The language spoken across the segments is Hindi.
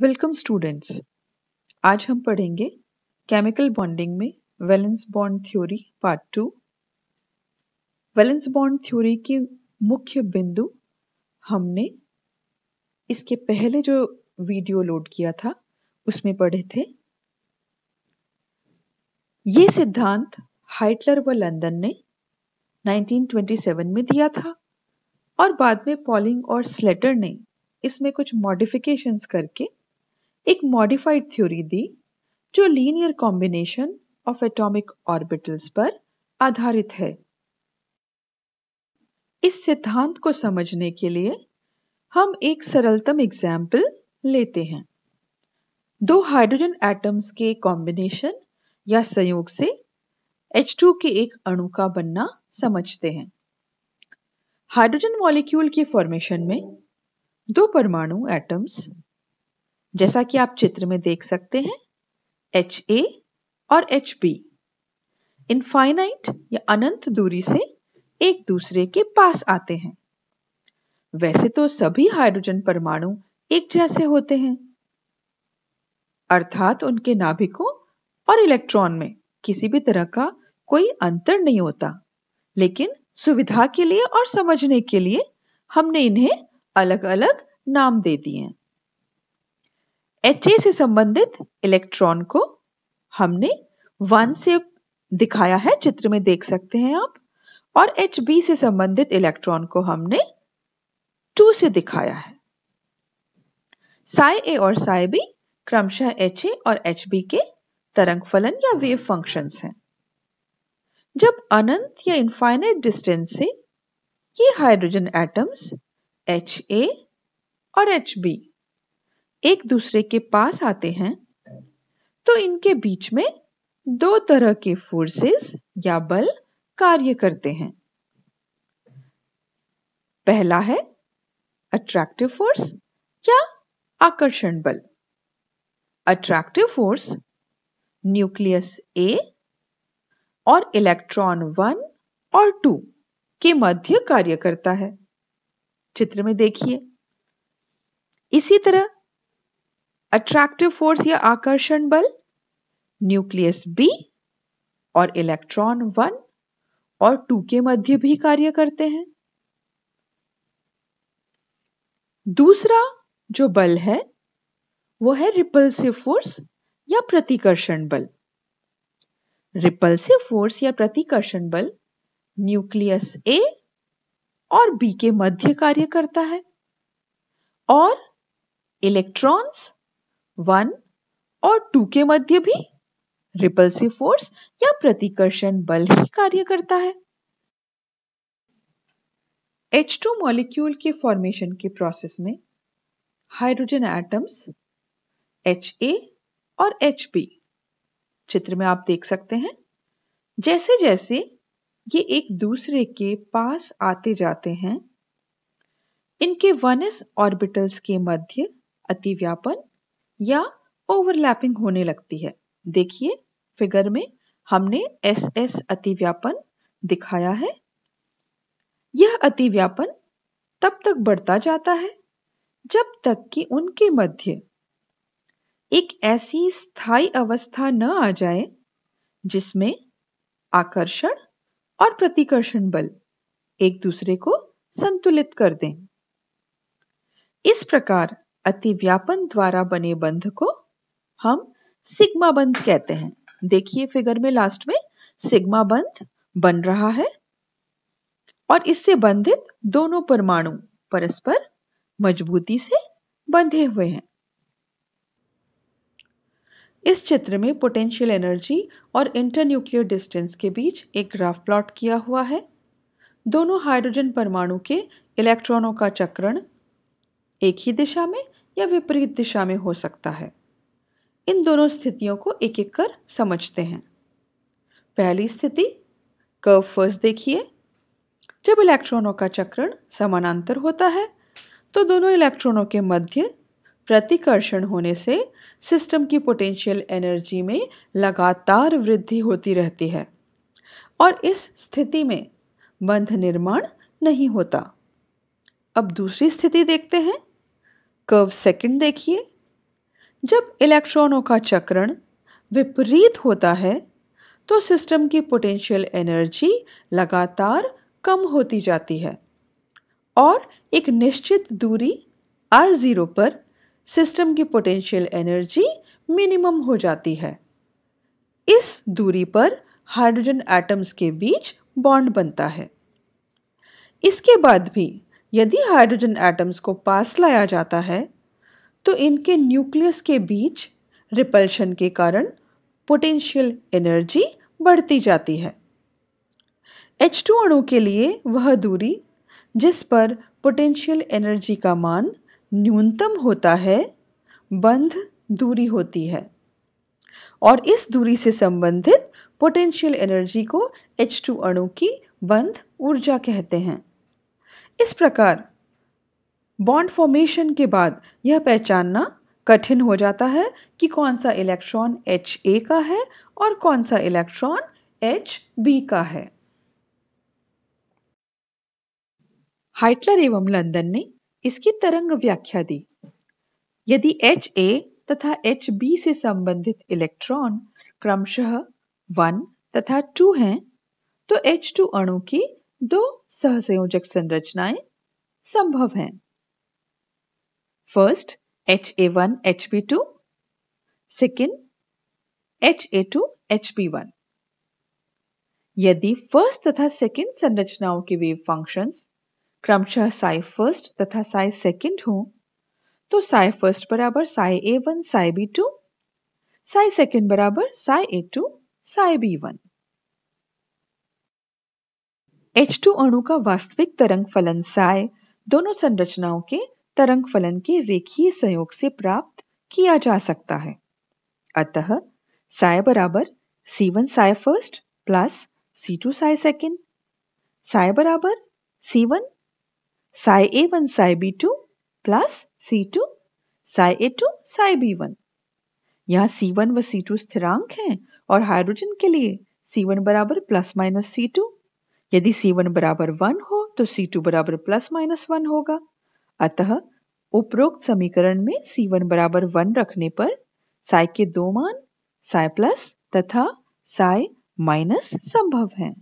वेलकम स्टूडेंट्स आज हम पढ़ेंगे केमिकल बॉन्डिंग में valence bond theory part two valence bond theory के मुख्य बिंदु हमने इसके पहले जो वीडियो लोड किया था उसमें पढ़े थे ये सिद्धांत हाइटलर व लंदन ने 1927 में दिया था और बाद में पॉलिंग और स्लेटर ने इसमें कुछ मॉडिफिकेशंस करके एक मॉडिफाइड थ्योरी दी जो linear combination of atomic orbitals पर आधारित है इस सिद्धांत को समझने के लिए हम एक सरलतम एग्जाम्पल लेते हैं दो हाइड्रोजन एटम्स के कॉम्बिनेशन या संयोग से H2 के एक अणु का बनना समझते हैं हाइड्रोजन मॉलिक्यूल के फॉर्मेशन में दो परमाणु एटम्स जैसा कि आप चित्र में देख सकते हैं एच ए और एच बी इनफाइनाइट या अनंत दूरी से एक दूसरे के पास आते हैं वैसे तो सभी हाइड्रोजन परमाणु एक जैसे होते हैं अर्थात उनके नाभिकों और इलेक्ट्रॉन में किसी भी तरह का कोई अंतर नहीं होता लेकिन सुविधा के लिए और समझने के लिए हमने इन्हें अलग अलग नाम दे दिए हैं ए से संबंधित इलेक्ट्रॉन को हमने वन से दिखाया है चित्र में देख सकते हैं आप और एच बी से संबंधित इलेक्ट्रॉन को हमने टू से दिखाया है साई ए और साई बी क्रमशः एच ए और एच बी के तरंग फलन या वेव फंक्शंस हैं जब अनंत या इनफाइनाइट डिस्टेंस से ये हाइड्रोजन एटम्स एच ए और एच बी एक दूसरे के पास आते हैं तो इनके बीच में दो तरह के फोर्सेस या बल कार्य करते हैं पहला है अट्रैक्टिव फोर्स या आकर्षण बल अट्रैक्टिव फोर्स न्यूक्लियस ए और इलेक्ट्रॉन वन और टू के मध्य कार्य करता है चित्र में देखिए इसी तरह अट्रैक्टिव फोर्स या आकर्षण बल न्यूक्लियस बी और इलेक्ट्रॉन वन और टू के मध्य भी कार्य करते हैं दूसरा जो बल है वो है रिपल्सिव फोर्स या प्रतिकर्षण बल रिपल्सिव फोर्स या प्रतिकर्षण बल न्यूक्लियस ए और बी के मध्य कार्य करता है और इलेक्ट्रॉन्स वन और टू के मध्य भी रिपल्सिव फोर्स या प्रतिकर्षण बल ही कार्य करता है H2 मॉलिक्यूल के फॉर्मेशन के प्रोसेस में हाइड्रोजन एटम्स HA और HB चित्र में आप देख सकते हैं जैसे जैसे ये एक दूसरे के पास आते जाते हैं इनके वनस ऑर्बिटल्स के मध्य अतिव्यापन या ओवरलैपिंग होने लगती है देखिए फिगर में हमने एस एस अतिव्यापन दिखाया है यह अतिव्यापन तब तक बढ़ता जाता है जब तक कि उनके मध्य एक ऐसी स्थायी अवस्था न आ जाए जिसमें आकर्षण और प्रतिकर्षण बल एक दूसरे को संतुलित कर दें इस प्रकार अतिव्यापन द्वारा बने बंध को हम सिग्मा बंध कहते हैं देखिए फिगर में लास्ट में सिग्मा बंध बन रहा है और इससे बंधित दोनों परमाणु परस्पर मजबूती से बंधे हुए हैं इस चित्र में पोटेंशियल एनर्जी और इंटरन्यूक्लियर डिस्टेंस के बीच एक ग्राफ प्लॉट किया हुआ है दोनों हाइड्रोजन परमाणु के इलेक्ट्रॉनों का चक्रण एक ही दिशा में या विपरीत दिशा में हो सकता है इन दोनों स्थितियों को एक एक कर समझते हैं पहली स्थिति कर्व फर्स्ट देखिए जब इलेक्ट्रॉनों का चक्रण समानांतर होता है तो दोनों इलेक्ट्रॉनों के मध्य प्रतिकर्षण होने से सिस्टम की पोटेंशियल एनर्जी में लगातार वृद्धि होती रहती है और इस स्थिति में बंध निर्माण नहीं होता अब दूसरी स्थिति देखते हैं कर्व सेकंड देखिए जब इलेक्ट्रॉनों का चक्रण विपरीत होता है तो सिस्टम की पोटेंशियल एनर्जी लगातार कम होती जाती है और एक निश्चित दूरी आर ज़ीरो पर सिस्टम की पोटेंशियल एनर्जी मिनिमम हो जाती है इस दूरी पर हाइड्रोजन एटम्स के बीच बॉन्ड बनता है इसके बाद भी यदि हाइड्रोजन एटम्स को पास लाया जाता है तो इनके न्यूक्लियस के बीच रिपल्शन के कारण पोटेंशियल एनर्जी बढ़ती जाती है एच टू अणु के लिए वह दूरी जिस पर पोटेंशियल एनर्जी का मान न्यूनतम होता है बंध दूरी होती है और इस दूरी से संबंधित पोटेंशियल एनर्जी को एच टू अणु की बंध ऊर्जा कहते हैं इस प्रकार बॉन्ड फॉर्मेशन के बाद यह पहचानना कठिन हो जाता है कि कौन सा इलेक्ट्रॉन एच ए का है और कौन सा इलेक्ट्रॉन एच बी का है हाइटलर एवं लंदन ने इसकी तरंग व्याख्या दी यदि एच ए तथा एच बी से संबंधित इलेक्ट्रॉन क्रमशः वन तथा टू हैं तो एच टू अणु की दो सहसंयोजक संरचनाएं संभव हैं first H A one H B two second H A two H B one यदि फर्स्ट तथा सेकेंड संरचनाओं के वेव फंक्शंस क्रमशः साई फर्स्ट तथा साई सेकेंड हो तो साई फर्स्ट बराबर psi A one psi B two psi second बराबर psi A two psi B one H2 अणु का वास्तविक तरंग फलन साय दोनों संरचनाओं के तरंग फलन के रेखीय सहयोग से प्राप्त किया जा सकता है अतः साय बराबर C one psi first plus C two psi second psi बराबर C one psi A one psi B two plus C two psi A two psi B one यहाँ सी वन व सी टू स्थिरांक हैं और हाइड्रोजन के लिए सी वन बराबर प्लस माइनस सी टू यदि सी वन बराबर वन हो तो सी टू बराबर प्लस माइनस वन होगा अतः उपरोक्त समीकरण में c1 बराबर वन रखने पर साय के दो मान साय प्लस तथा साय माइनस संभव हैं।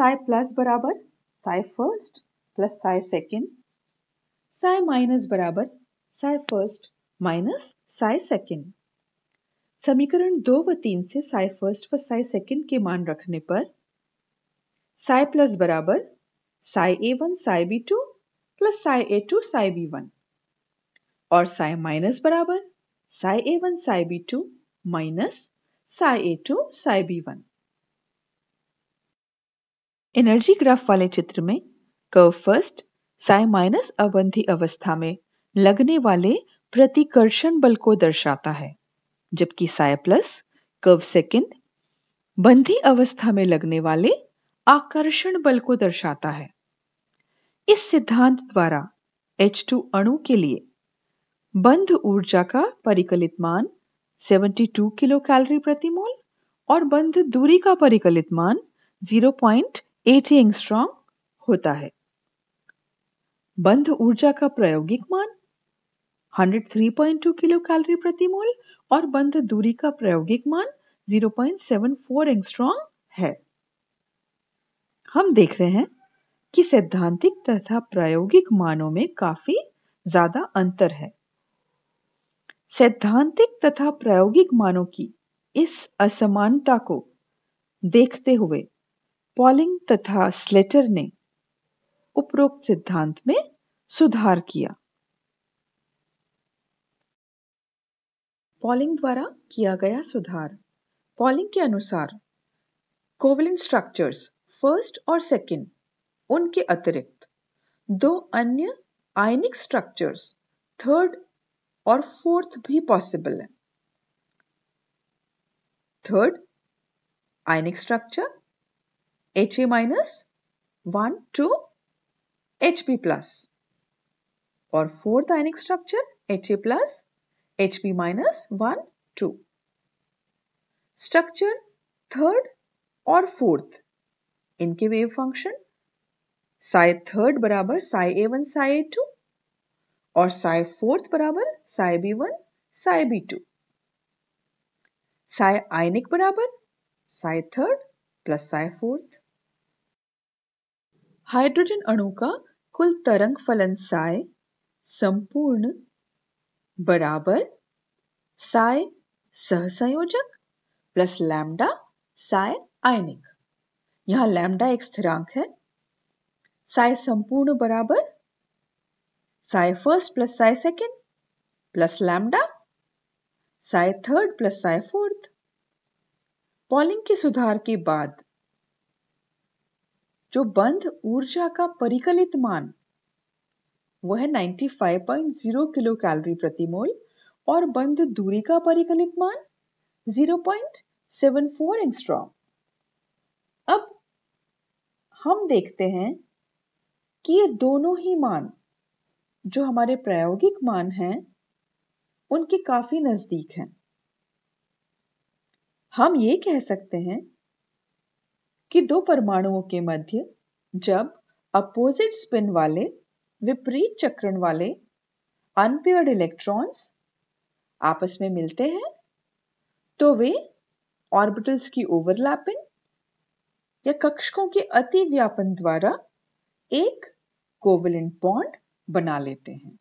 साय प्लस बराबर psi first plus psi second psi minus बराबर psi first minus psi second समीकरण दो व तीन से साय फर्स्ट व साय सेकंड के मान रखने पर साय प्लस बराबर psi A one psi B two plus psi A two psi B one और साय माइनस बराबर psi A one psi B two minus psi A two psi B one energy graph वाले चित्र में कर्व फर्स्ट साय माइनस अवंधी अवस्था में लगने वाले प्रतिकर्षण बल को दर्शाता है जबकि साय प्लस कर्व सेकंड बंधी अवस्था में लगने वाले आकर्षण बल को दर्शाता है इस सिद्धांत द्वारा H2 अणु के लिए बंध ऊर्जा का परिकलित मान 72 किलो कैलोरी प्रति मोल और बंध दूरी का परिकलित मान 0.80 पॉइंट होता है बंध ऊर्जा का प्रायोगिक मान 103.2 किलो कैलोरी प्रति मोल और बंध दूरी का प्रायोगिक मान 0.74 एंगस्ट्रॉम है हम देख रहे हैं कि सैद्धांतिक तथा प्रायोगिक मानों में काफी ज्यादा अंतर है सैद्धांतिक तथा प्रायोगिक मानों की इस असमानता को देखते हुए पॉलिंग तथा स्लेटर ने उपरोक्त सिद्धांत में सुधार किया पॉलिंग द्वारा किया गया सुधार पॉलिंग के अनुसार कोवलेंट स्ट्रक्चर्स फर्स्ट और सेकंड उनके अतिरिक्त दो अन्य आयनिक स्ट्रक्चर्स थर्ड और फोर्थ भी पॉसिबल है third ionic structure H A minus one two H B plus और fourth ionic structure H A plus Hb minus 1, 2. Structure third और फोर्थ इनके वेव फंक्शन साई थर्ड बराबर psi A one psi A two और साई फोर्थ बराबर psi B one psi B two Sai आयनिक बराबर psi third plus psi fourth hydrogen अणु का कुल तरंग फलन साय संपूर्ण बराबर साय सहसंयोजक प्लस लैम्डा साय आयनिक यहां लैम्डा एक स्थिरांक है साय संपूर्ण बराबर psi first plus psi second plus lambda psi third plus psi fourth Pauling के सुधार के बाद जो बंध ऊर्जा का परिकलित मान वह 95.0 किलो कैलोरी प्रति मोल और बंद दूरी का परिकलित मान 0.74 एंगस्ट्रॉम अब हम देखते हैं कि ये दोनों ही मान जो हमारे प्रायोगिक मान हैं उनके काफी नजदीक हैं हम ये कह सकते हैं कि दो परमाणुओं के मध्य जब अपोजिट स्पिन वाले विपरीत चक्रण वाले अनपेयर्ड इलेक्ट्रॉन्स आपस में मिलते हैं तो वे ऑर्बिटल्स की ओवरलैपिंग या कक्षकों के अतिव्यापन द्वारा एक कोवलेंट बॉन्ड बना लेते हैं